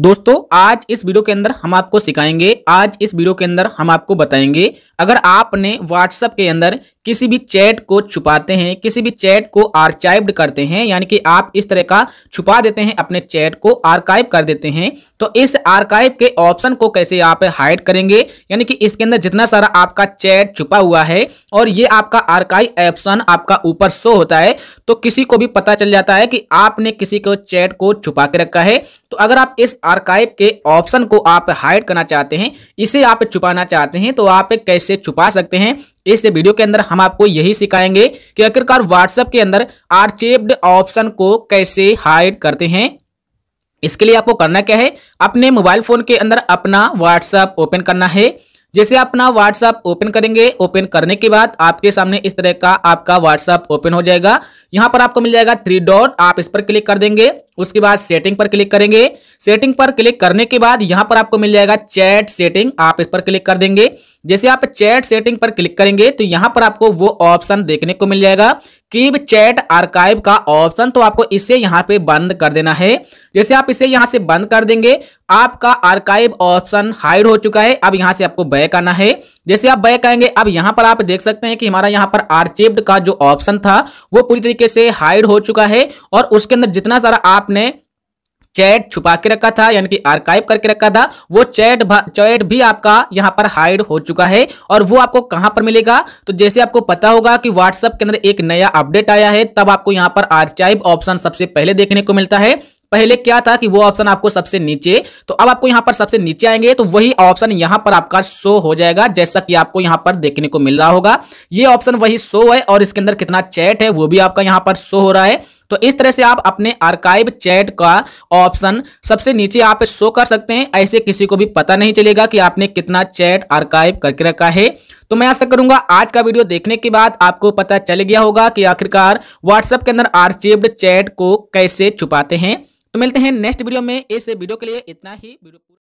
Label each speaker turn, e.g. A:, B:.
A: दोस्तों आज इस वीडियो के अंदर हम आपको सिखाएंगे आज इस वीडियो के अंदर हम आपको बताएंगे अगर आपने व्हाट्सएप के अंदर किसी भी चैट को छुपाते हैं किसी भी चैट को आर्चाइव्ड करते हैं यानी कि आप इस तरह का छुपा देते हैं अपने चैट को आर्काइव कर देते हैं तो इस आर्काइव के ऑप्शन को कैसे आप हाइड करेंगे यानी कि इसके अंदर जितना सारा आपका चैट छुपा हुआ है और ये आपका आर्काइव ऑप्शन आपका ऊपर शो होता है तो किसी को भी पता चल जाता है कि आपने किसी को चैट को छुपा के रखा है तो अगर आप इस आर्काइव के ऑप्शन को आप हाइड करना चाहते हैं इसे आप छुपाना चाहते हैं तो आप कैसे छुपा सकते हैं इस वीडियो के अंदर हम आपको यही सिखाएंगे कि आखिरकार व्हाट्सएप के अंदर आर्चेप्ड ऑप्शन को कैसे हाइड करते हैं इसके लिए आपको करना क्या है अपने मोबाइल फोन के अंदर अपना व्हाट्सएप ओपन करना है जैसे अपना व्हाट्सएप ओपन करेंगे ओपन करने के बाद आपके सामने इस तरह का आपका व्हाट्सएप ओपन हो जाएगा यहां पर आपको मिल जाएगा थ्री डॉट आप इस पर क्लिक कर देंगे उसके बाद सेटिंग पर क्लिक करेंगे सेटिंग पर क्लिक करने के बाद यहां पर आपको मिल जाएगा चैट सेटिंग आप इस पर क्लिक कर देंगे जैसे आप चैट सेटिंग पर क्लिक करेंगे तो यहां पर आपको वो ऑप्शन देखने को मिल जाएगा कीप चैट आर्काइव का ऑप्शन तो आपको इसे यहाँ पे बंद कर देना है जैसे आप इसे यहां से बंद कर देंगे आपका आर्काइव ऑप्शन हाइड हो चुका है अब यहाँ से आपको बैक आना है जैसे आप बैक आएंगे अब यहाँ पर आप देख सकते हैं कि हमारा यहाँ पर आर्चेप्ड का जो ऑप्शन था वो पूरी तरीके से हाइड हो चुका है और उसके अंदर जितना सारा आपने चैट छुपा के रखा था यानी कि आर्काइव करके रखा था वो चैट चैट भी आपका यहाँ पर हाइड हो चुका है और वो आपको कहाँ पर मिलेगा तो जैसे आपको पता होगा कि व्हाट्सएप के अंदर एक नया अपडेट आया है तब आपको यहाँ पर आर्चाइव ऑप्शन सबसे पहले देखने को मिलता है पहले क्या था कि वो ऑप्शन आपको सबसे नीचे तो अब आपको यहाँ पर सबसे नीचे आएंगे तो वही ऑप्शन यहाँ पर आपका शो हो जाएगा जैसा कि आपको यहाँ पर देखने को मिल रहा होगा ये ऑप्शन वही शो है और इसके अंदर कितना चैट है वो भी आपका यहाँ पर शो हो रहा है तो इस तरह से आप अपने आर्काइव चैट का ऑप्शन सबसे नीचे आप शो कर सकते हैं ऐसे किसी को भी पता नहीं चलेगा कि आपने कितना चैट आर्काइव करके रखा है तो मैं आशा करूंगा आज का वीडियो देखने के बाद आपको पता चल गया होगा कि आखिरकार व्हाट्सएप के अंदर आर्चिव्ड चैट को कैसे छुपाते हैं तो मिलते हैं नेक्स्ट वीडियो में इस वीडियो के लिए इतना ही वीडियो